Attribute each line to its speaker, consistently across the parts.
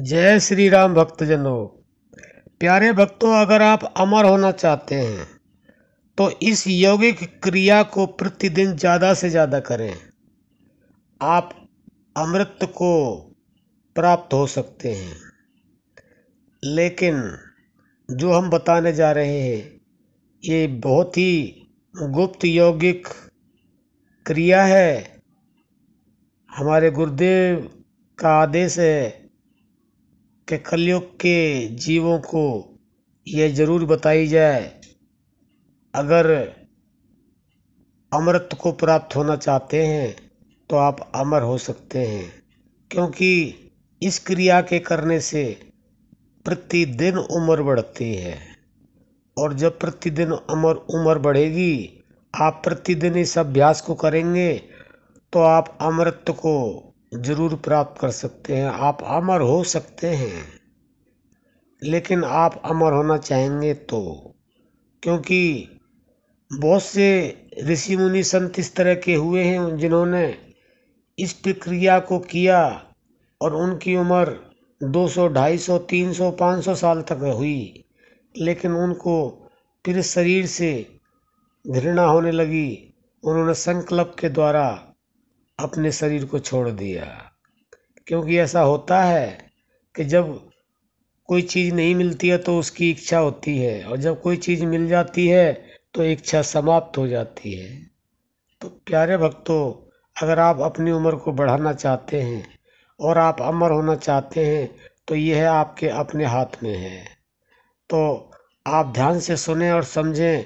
Speaker 1: जय श्री राम भक्तजनों प्यारे भक्तों अगर आप अमर होना चाहते हैं तो इस यौगिक क्रिया को प्रतिदिन ज़्यादा से ज़्यादा करें आप अमृत को प्राप्त हो सकते हैं लेकिन जो हम बताने जा रहे हैं ये बहुत ही गुप्त यौगिक क्रिया है हमारे गुरुदेव का आदेश है कि कलयुग के जीवों को यह ज़रूर बताई जाए अगर अमृत को प्राप्त होना चाहते हैं तो आप अमर हो सकते हैं क्योंकि इस क्रिया के करने से प्रतिदिन उम्र बढ़ती है और जब प्रतिदिन उम्र उम्र बढ़ेगी आप प्रतिदिन इस अभ्यास को करेंगे तो आप अमृत को ज़रूर प्राप्त कर सकते हैं आप अमर हो सकते हैं लेकिन आप अमर होना चाहेंगे तो क्योंकि बहुत से ऋषि मुनि संत इस तरह के हुए हैं जिन्होंने इस प्रक्रिया को किया और उनकी उम्र 200, 250, 300, 500 साल तक हुई लेकिन उनको फिर शरीर से घृणा होने लगी उन्होंने संकल्प के द्वारा अपने शरीर को छोड़ दिया क्योंकि ऐसा होता है कि जब कोई चीज नहीं मिलती है तो उसकी इच्छा होती है और जब कोई चीज मिल जाती है तो इच्छा समाप्त हो जाती है तो प्यारे भक्तों अगर आप अपनी उम्र को बढ़ाना चाहते हैं और आप अमर होना चाहते हैं तो यह आपके अपने हाथ में है तो आप ध्यान से सुने और समझें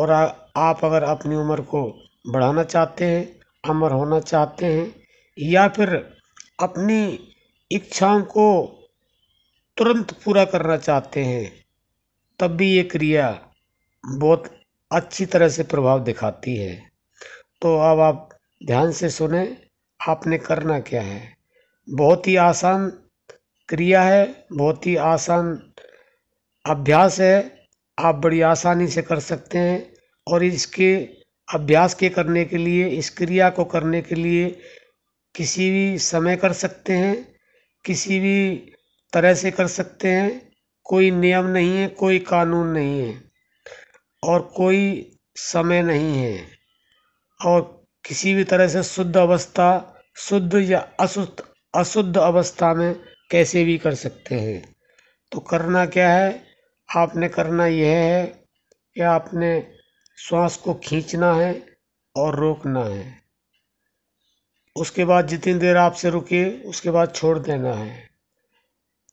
Speaker 1: और आप अगर अपनी उम्र को बढ़ाना चाहते हैं अमर होना चाहते हैं या फिर अपनी इच्छाओं को तुरंत पूरा करना चाहते हैं तब भी ये क्रिया बहुत अच्छी तरह से प्रभाव दिखाती है तो अब आप ध्यान से सुने आपने करना क्या है बहुत ही आसान क्रिया है बहुत ही आसान अभ्यास है आप बड़ी आसानी से कर सकते हैं और इसके अभ्यास के करने के लिए इस क्रिया को करने के लिए किसी भी समय कर सकते हैं किसी भी तरह से कर सकते हैं कोई नियम नहीं है कोई कानून नहीं है और कोई समय नहीं है और किसी भी तरह से शुद्ध अवस्था शुद्ध या अशुद्ध अशुद्ध अवस्था में कैसे भी कर सकते हैं तो करना क्या है आपने करना यह है कि आपने श्वास को खींचना है और रोकना है उसके बाद जितनी देर आपसे रुके उसके बाद छोड़ देना है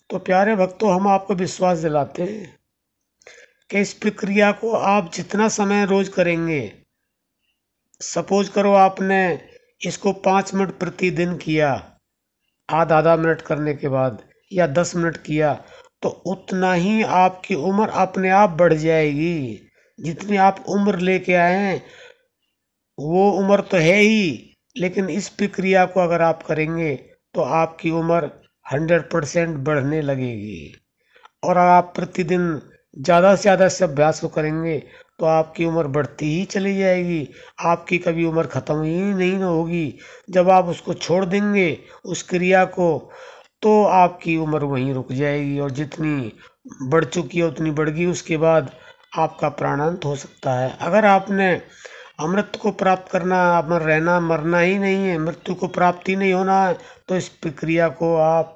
Speaker 1: तो प्यारे भक्तों हम आपको विश्वास दिलाते हैं कि इस प्रक्रिया को आप जितना समय रोज करेंगे सपोज करो आपने इसको पाँच मिनट प्रतिदिन किया आधा आधा मिनट करने के बाद या दस मिनट किया तो उतना ही आपकी उम्र अपने आप बढ़ जाएगी जितनी आप उम्र लेके आए हैं वो उम्र तो है ही लेकिन इस प्रक्रिया को अगर आप करेंगे तो आपकी उम्र हंड्रेड परसेंट बढ़ने लगेगी और आप प्रतिदिन ज़्यादा से ज़्यादा इस अभ्यास को करेंगे तो आपकी उम्र बढ़ती ही चली जाएगी आपकी कभी उम्र ख़त्म ही नहीं होगी जब आप उसको छोड़ देंगे उस क्रिया को तो आपकी उम्र वहीं रुक जाएगी और जितनी बढ़ चुकी है उतनी बढ़ गई उसके बाद आपका प्राणांत हो सकता है अगर आपने अमृत को प्राप्त करना अपना रहना मरना ही नहीं है मृत्यु को प्राप्त ही नहीं होना है तो इस प्रक्रिया को आप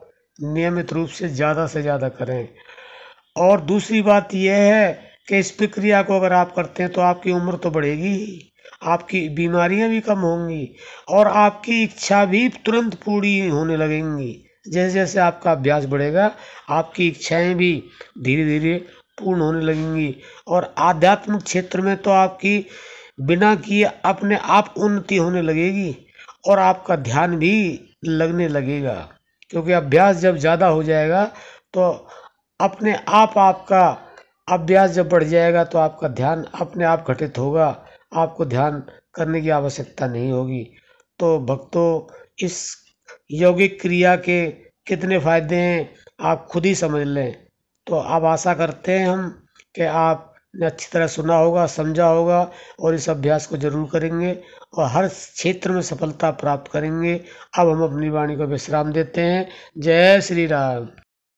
Speaker 1: नियमित रूप से ज़्यादा से ज़्यादा करें और दूसरी बात यह है कि इस प्रक्रिया को अगर आप करते हैं तो आपकी उम्र तो बढ़ेगी ही आपकी बीमारियां भी कम होंगी और आपकी इच्छा भी तुरंत पूरी होने लगेंगी जैसे जैसे आपका अभ्यास बढ़ेगा आपकी इच्छाएं भी धीरे धीरे पूर्ण होने लगेंगी और आध्यात्मिक क्षेत्र में तो आपकी बिना किए अपने आप उन्नति होने लगेगी और आपका ध्यान भी लगने लगेगा क्योंकि अभ्यास जब ज़्यादा हो जाएगा तो अपने आप आपका अभ्यास जब बढ़ जाएगा तो आपका ध्यान अपने आप घटित होगा आपको ध्यान करने की आवश्यकता नहीं होगी तो भक्तों इस यौगिक क्रिया के कितने फायदे हैं आप खुद ही समझ लें तो अब आशा करते हैं हम कि आपने अच्छी तरह सुना होगा समझा होगा और इस अभ्यास को जरूर करेंगे और हर क्षेत्र में सफलता प्राप्त करेंगे अब हम अपनी वाणी को विश्राम देते हैं जय श्री राम